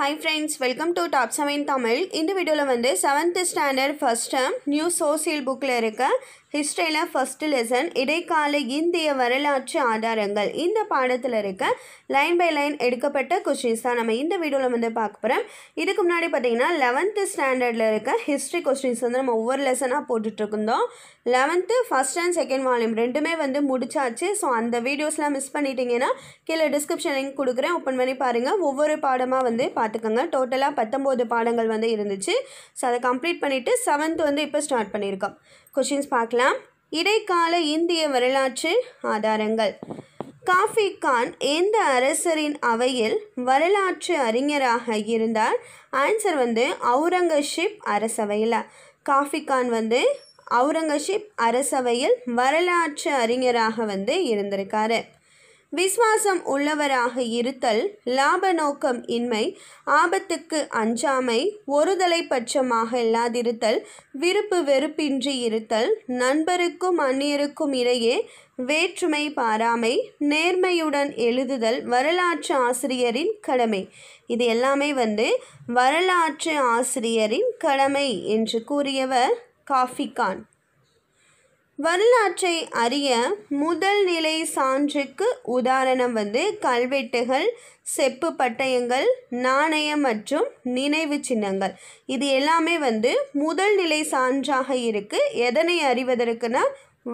hi friends welcome to top seven Tamil இந்த வீடியோவில் வந்து seventh standard first new social புக்கில் இருக்க ஹிஸ்ட்ரியில் ஃபஸ்ட்டு லெசன் இடைக்கால இந்திய வரலாற்று ஆதாரங்கள் இந்த பாடத்தில் இருக்க லைன் பை லைன் எடுக்கப்பட்ட கொஷின்ஸ் தான் நம்ம இந்த வீடியோவில் வந்து பார்க்க போகிறோம் இதுக்கு முன்னாடி பார்த்தீங்கன்னா லெவன்த்து ஸ்டாண்டர்டில் இருக்க ஹிஸ்ட்ரி கொஷின்ஸ் வந்து நம்ம ஒவ்வொரு லெசனாக போட்டுட்ருக்கோம் eleventh first and second volume ரெண்டுமே வந்து முடிச்சாச்சு ஸோ அந்த வீடியோஸ்லாம் மிஸ் பண்ணிட்டீங்கன்னா கீழே டிஸ்கிரிப்ஷன் லிங்க் கொடுக்குறேன் ஓப்பன் பண்ணி பாருங்கள் ஒவ்வொரு பாடமாக வந்து பார்த்துக்கோங்க டோட்டலாக பத்தொம்போது பாடங்கள் வந்து இருந்துச்சு ஸோ அதை கம்ப்ளீட் பண்ணிவிட்டு செவன்த் வந்து இப்போ ஸ்டார்ட் பண்ணியிருக்கோம் கொஷின்ஸ் பார்க்கலாம் இடைக்கால இந்திய வரலாற்று ஆதாரங்கள் காஃபி கான் எந்த அரசரின் அவையில் வரலாற்று அறிஞராக இருந்தார் ஆன்சர் வந்து அவுரங்கசீப் அரசவையில் காஃபி கான் வந்து அவுரங்கசீப் அரசவையில் வரலாற்று அறிஞராக வந்து இருந்திருக்காரு விசுவாசம் உள்ளவராக இருத்தல் லாப நோக்கம் இன்மை ஆபத்துக்கு அஞ்சாமை ஒருதலை பட்சமாக இல்லாதிருத்தல் விருப்பு வெறுப்பின்றி இருத்தல் நண்பருக்கும் அந்நியருக்கும் இடையே வேற்றுமை பாராமை நேர்மையுடன் எழுதுதல் வரலாற்று ஆசிரியரின் கடமை இது எல்லாமே வந்து வரலாற்று ஆசிரியரின் கடமை என்று கூறியவர் காஃபிகான் வரலாற்றை அறிய முதல் நிலை சான்றுக்கு உதாரணம் வந்து கல்வெட்டுகள் செப்பு பட்டயங்கள் நாணயம் மற்றும் நினைவு சின்னங்கள் இது எல்லாமே வந்து முதல் நிலை சான்றாக இருக்குது எதனை அறிவதற்குனா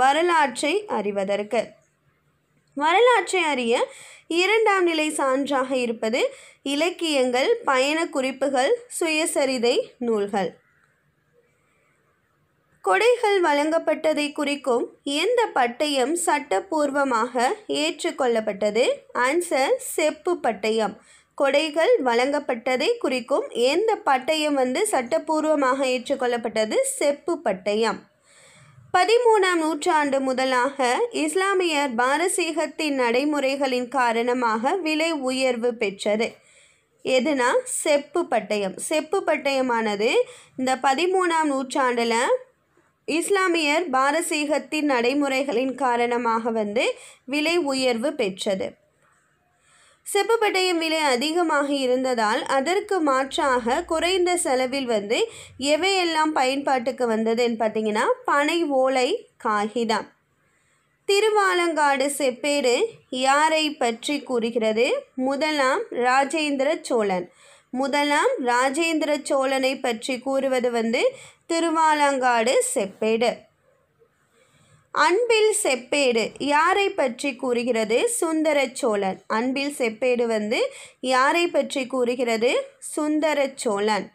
வரலாற்றை அறிவதற்கு வரலாற்றை அறிய இரண்டாம் நிலை சான்றாக இருப்பது இலக்கியங்கள் பயண குறிப்புகள் சுயசரிதை நூல்கள் கொடைகள் வழங்கப்பட்டதை குறிக்கும் எந்த பட்டயம் சட்டப்பூர்வமாக ஏற்றுக்கொள்ளப்பட்டது ஆன்சர் செப்பு பட்டயம் கொடைகள் வழங்கப்பட்டதை குறிக்கும் எந்த பட்டயம் வந்து சட்டப்பூர்வமாக ஏற்றுக்கொள்ளப்பட்டது செப்பு பட்டயம் பதிமூணாம் நூற்றாண்டு முதலாக இஸ்லாமியர் பாரசீகத்தின் நடைமுறைகளின் காரணமாக விலை உயர்வு பெற்றது எதுனா செப்பு பட்டயம் செப்பு பட்டயமானது இந்த பதிமூணாம் நூற்றாண்டில் இஸ்லாமியர் பாரசீகத்தின் நடைமுறைகளின் காரணமாக வந்து விலை உயர்வு பெற்றது செப்புப்பட்டயம் விலை அதிகமாக இருந்ததால் அதற்கு மாற்றாக குறைந்த செலவில் வந்து எவையெல்லாம் பயன்பாட்டுக்கு வந்ததுன்னு பார்த்தீங்கன்னா பனை ஓலை காகிதம் திருவாலங்காடு செப்பேடு யாரை பற்றி கூறுகிறது முதலாம் ராஜேந்திர சோழன் முதலாம் ராஜேந்திர சோழனை பற்றி கூறுவது வந்து திருவாலங்காடு செப்பேடு அன்பில் செப்பேடு யாரை பற்றி கூறுகிறது சுந்தர சோழன் அன்பில் செப்பேடு வந்து யாரை பற்றி கூறுகிறது சுந்தர சோழன்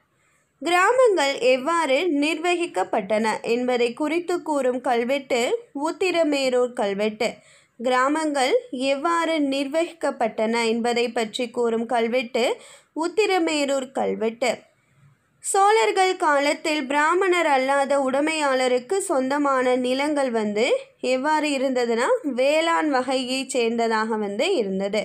கிராமங்கள் எவ்வாறு நிர்வகிக்கப்பட்டன என்பதை குறித்து கூறும் கல்வெட்டு உத்திரமேரூர் கல்வெட்டு கிராமங்கள் எவ்வாறு நிர்வகிக்கப்பட்டன என்பதை பற்றி கூறும் கல்வெட்டு உத்திரமேரூர் கல்வெட்டு சோழர்கள் காலத்தில் பிராமணர் அல்லாத உடைமையாளருக்கு சொந்தமான நிலங்கள் வந்து எவ்வாறு இருந்ததுன்னா வேளாண் வகையை சேர்ந்ததாக வந்து இருந்தது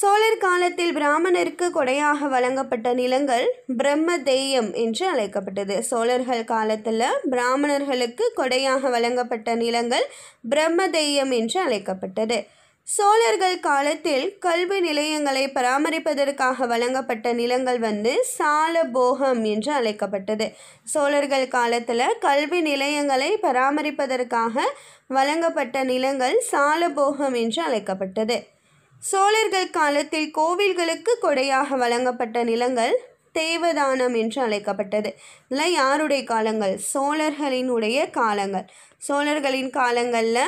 சோழர் காலத்தில் பிராமணருக்கு கொடையாக வழங்கப்பட்ட நிலங்கள் பிரம்ம தெய்யம் என்று அழைக்கப்பட்டது சோழர்கள் காலத்தில் பிராமணர்களுக்கு கொடையாக வழங்கப்பட்ட நிலங்கள் தெய்யம் என்று அழைக்கப்பட்டது சோழர்கள் காலத்தில் கல்வி நிலையங்களை பராமரிப்பதற்காக வழங்கப்பட்ட நிலங்கள் வந்து சால போகம் என்று அழைக்கப்பட்டது சோழர்கள் காலத்தில் கல்வி நிலையங்களை பராமரிப்பதற்காக வழங்கப்பட்ட நிலங்கள் சால போகம் என்று அழைக்கப்பட்டது சோழர்கள் காலத்தில் கோவில்களுக்கு கொடையாக வழங்கப்பட்ட நிலங்கள் தேவதானம் என்று அழைக்கப்பட்டது இல்லை யாருடைய காலங்கள் சோழர்களினுடைய காலங்கள் சோழர்களின் காலங்களில்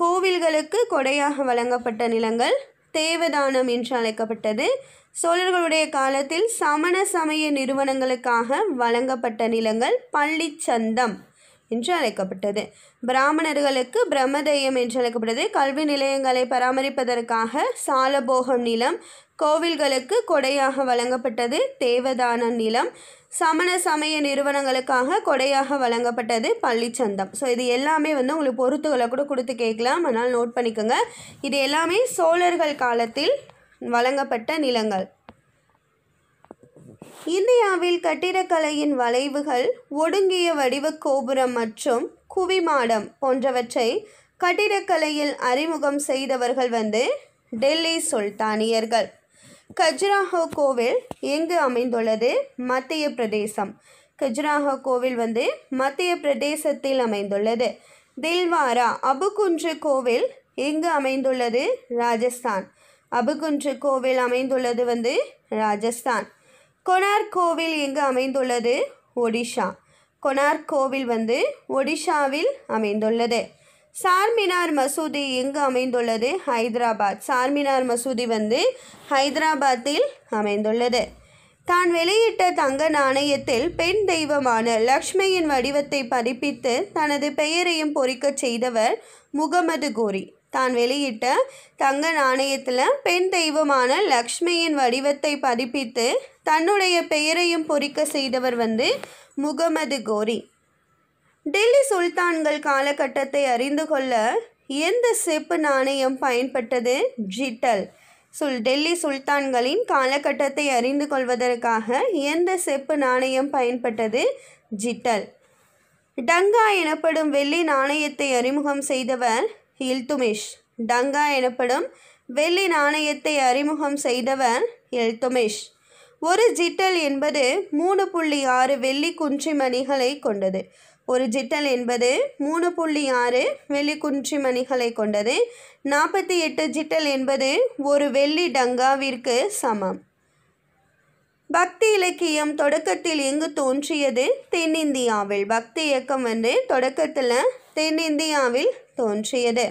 கோவில்களுக்கு கொடையாக வழங்கப்பட்ட நிலங்கள் தேவதானம் என்று அழைக்கப்பட்டது சோழர்களுடைய காலத்தில் சமண சமய நிறுவனங்களுக்காக வழங்கப்பட்ட நிலங்கள் பள்ளி சந்தம் என்று அழைக்கப்பட்டது பிராமணர்களுக்கு பிரம்மதெய்யம் என்று அழைக்கப்பட்டது கல்வி நிலையங்களை பராமரிப்பதற்காக சாலபோகம் நிலம் கோவில்களுக்கு கொடையாக வழங்கப்பட்டது தேவதான நிலம் சமண சமய நிறுவனங்களுக்காக கொடையாக வழங்கப்பட்டது பள்ளிச்சந்தம் ஸோ இது எல்லாமே வந்து உங்களுக்கு பொருத்துகளை கூட கொடுத்து கேட்கலாம் அதனால் நோட் பண்ணிக்கோங்க இது எல்லாமே சோழர்கள் காலத்தில் வழங்கப்பட்ட நிலங்கள் இந்தியாவில் கட்டிடக்கலையின் வளைவுகள் ஒடுங்கிய வடிவ கோபுரம் மற்றும் குவிமாடம் போன்றவற்றை கட்டிடக்கலையில் அறிமுகம் செய்தவர்கள் வந்து டெல்லி சுல்தானியர்கள் கஜ்ராஹோ கோவில் எங்கு அமைந்துள்ளது மத்திய பிரதேசம் கஜ்ராஹோ கோவில் வந்து மத்திய பிரதேசத்தில் அமைந்துள்ளது தில்வாரா அபுகுன்று கோவில் எங்கு அமைந்துள்ளது ராஜஸ்தான் அபுகுன்று கோவில் அமைந்துள்ளது வந்து ராஜஸ்தான் கொனார் கோவில் எங்கு அமைந்துள்ளது ஒடிஷா கொனார்க் கோவில் வந்து ஒடிஷாவில் அமைந்துள்ளது சார்மினார் மசூதி எங்கு அமைந்துள்ளது ஹைதராபாத் சார்மினார் மசூதி வந்து ஹைதராபாத்தில் அமைந்துள்ளது தான் வெளியிட்ட தங்க நாணயத்தில் பெண் தெய்வமான லக்ஷ்மியின் வடிவத்தை பதிப்பித்து தனது பெயரையும் பொறிக்கச் செய்தவர் முகமது கோரி தான் வெளியிட்ட தங்க நாணயத்தில் பெண் தெய்வமான லக்ஷ்மியின் வடிவத்தை பதிப்பித்து தன்னுடைய பெயரையும் பொறிக்க செய்தவர் வந்து முகமது கோரி டெல்லி சுல்தான்கள் காலகட்டத்தை அறிந்து கொள்ள எந்த செப்பு நாணயம் பயன்பட்டது ஜிட்டல் சுல் டெல்லி சுல்தான்களின் காலகட்டத்தை அறிந்து கொள்வதற்காக எந்த செப்பு நாணயம் பயன்பட்டது ஜிட்டல் டங்கா எனப்படும் வெள்ளி நாணயத்தை அறிமுகம் செய்தவர் இல்துமிஷ் டங்கா எனப்படும் வெள்ளி நாணயத்தை அறிமுகம் செய்தவர் எல்துமிஷ் ஒரு ஜிட்டல் என்பது மூணு புள்ளி ஆறு வெள்ளி குஞ்சி மணிகளை கொண்டது ஒரு ஜிட்டல் என்பது மூணு புள்ளி ஆறு வெள்ளி குன்றி மணிகளை கொண்டது நாற்பத்தி எட்டு ஜிட்டல் என்பது ஒரு வெள்ளி டங்காவிற்கு சமம் பக்தி இலக்கியம் தொடக்கத்தில் எங்கு தோன்றியது தென்னிந்தியாவில் பக்தி இயக்கம் வந்து தொடக்கத்தில் தென்னிந்தியாவில் தோன்றியது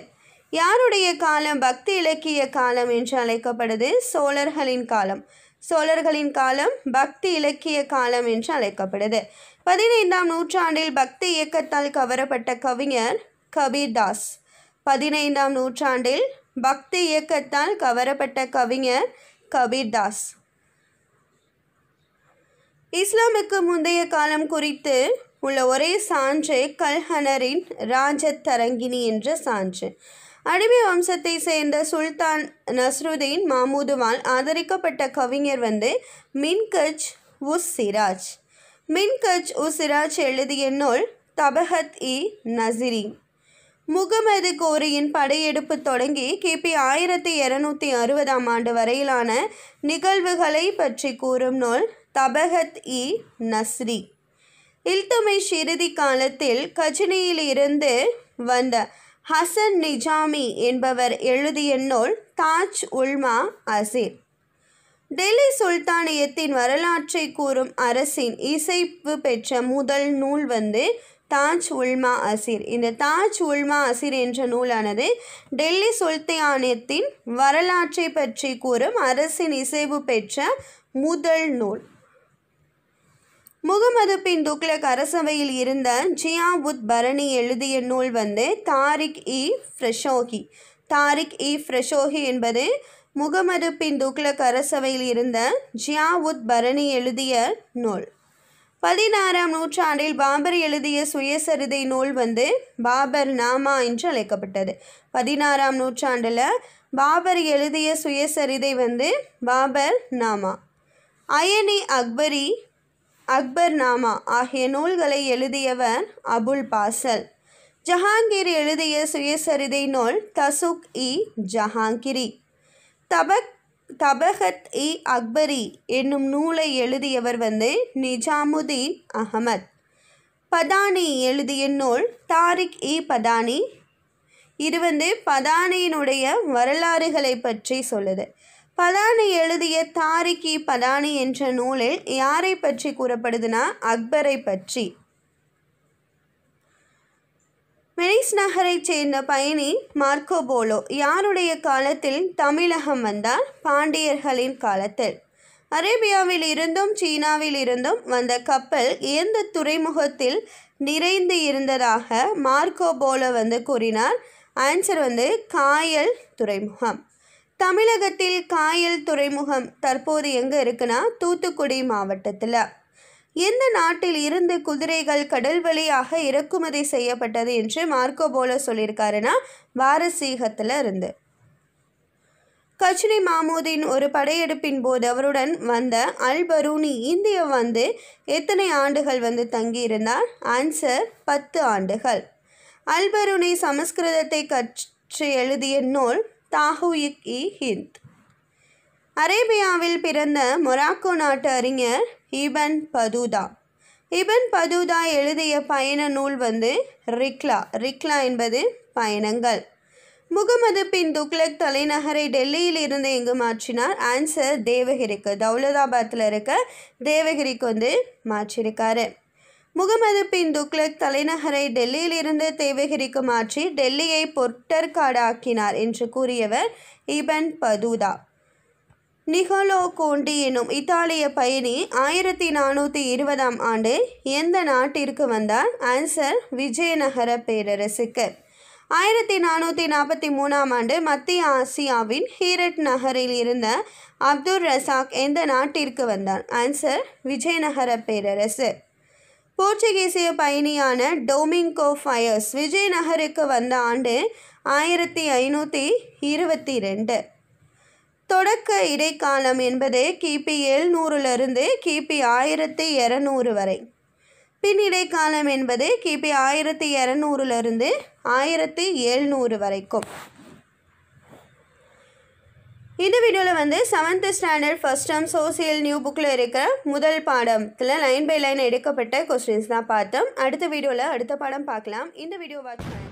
யாருடைய காலம் பக்தி இலக்கிய காலம் என்று அழைக்கப்படுது சோழர்களின் காலம் சோழர்களின் காலம் பக்தி இலக்கிய காலம் என்று அழைக்கப்படுது பதினைந்தாம் நூற்றாண்டில் பக்தி இயக்கத்தால் கவரப்பட்ட கவிஞர் கபீர்தாஸ் பதினைந்தாம் நூற்றாண்டில் பக்தி இயக்கத்தால் கவரப்பட்ட கவிஞர் கபீர்தாஸ் இஸ்லாமுக்கு முந்தைய காலம் குறித்து உள்ள ஒரே சான்று கல்ஹனரின் ராஜத் தரங்கினி என்ற சான்று அடிமை வம்சத்தை சேர்ந்த சுல்தான் நஸ்ருதீன் மாமூதுவால் ஆதரிக்கப்பட்ட கவிஞர் வந்து மின்கஜ் உஸ் சிராஜ் மின்கஜ் உஸ் சிராஜ் எழுதிய நூல் தபஹத் இ நசிரி முகமது கோரியின் படையெடுப்பு தொடங்கி கிபி ஆயிரத்தி இரநூத்தி அறுபதாம் ஆண்டு வரையிலான நிகழ்வுகளை பற்றி கூறும் நூல் தபஹத் இ நஸ்ரி இல்துமிஷ் இறுதி காலத்தில் கஜினியில் இருந்து வந்த ஹசன் நிஜாமி என்பவர் எழுதிய நூல் தாஜ் உல்மா அசீர் டெல்லி சுல்தானியத்தின் வரலாற்றை கூறும் அரசின் இசைப்பு பெற்ற முதல் நூல் வந்து தாஜ் உல்மா அசீர் இந்த தாஜ் உல்மா அசீர் என்ற நூலானது டெல்லி சுல்தானியத்தின் வரலாற்றை பற்றி கூறும் அரசின் இசைவு பெற்ற முதல் நூல் முகமது பின் துக்ளக் அரசவையில் இருந்த ஜியா உத் பரணி எழுதிய நூல் வந்து தாரிக் இ ஃப்ரெஷோஹி தாரிக் இ ஃப்ரெஷோஹி என்பது முகமது பின் துக்ளக் அரசவையில் இருந்த ஜியா உத் பரணி எழுதிய நூல் பதினாறாம் நூற்றாண்டில் பாபர் எழுதிய சுயசரிதை நூல் வந்து பாபர் நாமா என்று அழைக்கப்பட்டது பதினாறாம் நூற்றாண்டில் பாபர் எழுதிய சுயசரிதை வந்து பாபர் நாமா அயனி அக்பரி அக்பர் நாமா ஆகிய நூல்களை எழுதியவர் அபுல் பாசல் ஜஹாங்கீர் எழுதிய சுயசரிதை நூல் தசுக் இ ஜஹாங்கிரி தபக் தபகத் இ அக்பரி என்னும் நூலை எழுதியவர் வந்து நிஜாமுதீன் அகமத் பதானி எழுதிய நூல் தாரிக் இ பதானி இது வந்து பதானியினுடைய வரலாறுகளை பற்றி சொல்லுது பலானி எழுதிய தாரிகி பலானி என்ற நூலில் யாரை பற்றி கூறப்படுதுன்னா அக்பரை பற்றி வெனிஸ் நகரைச் சேர்ந்த பயணி மார்க்கோ போலோ யாருடைய காலத்தில் தமிழகம் வந்தார் பாண்டியர்களின் காலத்தில் அரேபியாவில் இருந்தும் சீனாவில் இருந்தும் வந்த கப்பல் எந்த துறைமுகத்தில் நிறைந்து இருந்ததாக மார்க்கோ போலோ வந்து கூறினார் ஆன்சர் வந்து காயல் துறைமுகம் தமிழகத்தில் காயல் துறைமுகம் தற்போது எங்கே இருக்குன்னா தூத்துக்குடி மாவட்டத்தில் எந்த நாட்டில் இருந்து குதிரைகள் கடல் வழியாக இறக்குமதி செய்யப்பட்டது என்று மார்க்கோ போல சொல்லியிருக்காருன்னா வாரசீகத்தில் இருந்து கச்சினி மாமூதின் ஒரு படையெடுப்பின் போது அவருடன் வந்த அல்பரூனி இந்திய இந்தியா வந்து எத்தனை ஆண்டுகள் வந்து தங்கியிருந்தார் ஆன்சர் பத்து ஆண்டுகள் அல்பருனி சமஸ்கிருதத்தை கற்று எழுதிய நூல் தாகுயிக் இ ஹிந்த் அரேபியாவில் பிறந்த மொராக்கோ நாட்டு அறிஞர் இபன் பதுதா இபன் பதுதா எழுதிய பயண நூல் வந்து ரிக்லா ரிக்லா என்பது பயணங்கள் முகமது பின் துக்லக் தலைநகரை டெல்லியில் இருந்து எங்கு மாற்றினார் ஆன்சர் தேவகிரிக்கு தௌலதாபாத்தில் இருக்க தேவகிரிக்கு வந்து மாற்றியிருக்காரு முகமது பின் துக்லக் தலைநகரை டெல்லியிலிருந்து தேவகிரிக்கு மாற்றி டெல்லியை பொட்டற்காடாக்கினார் என்று கூறியவர் இபன் பதுதா நிகோலோ கோண்டி எனும் இத்தாலிய பயணி ஆயிரத்தி நானூற்றி இருபதாம் ஆண்டு எந்த நாட்டிற்கு வந்தார் ஆன்சர் விஜயநகர பேரரசுக்கு ஆயிரத்தி நானூற்றி நாற்பத்தி மூணாம் ஆண்டு மத்திய ஆசியாவின் ஹீரட் நகரில் இருந்த அப்துல் ரசாக் எந்த நாட்டிற்கு வந்தார் ஆன்சர் விஜயநகர பேரரசு போர்ச்சுகீசிய பயணியான டோமிங்கோ ஃபயர்ஸ் விஜயநகருக்கு வந்த ஆண்டு ஆயிரத்தி ஐநூற்றி இருபத்தி ரெண்டு தொடக்க இடைக்காலம் என்பது கிபி எழுநூறுலிருந்து கிபி ஆயிரத்தி இரநூறு வரை பின் இடைக்காலம் என்பது கிபி ஆயிரத்தி இரநூறுலிருந்து ஆயிரத்தி எழுநூறு வரைக்கும் இந்த வீடியோவில் வந்து seventh standard first term social new புக்கில் இருக்கிற முதல் பாடத்தில் லைன் பை லைன் எடுக்கப்பட்ட கொஸ்டின்ஸ் தான் பார்த்தோம் அடுத்த வீடியோவில் அடுத்த பாடம் பார்க்கலாம் இந்த வீடியோ வாட்ச் பண்ணுங்கள்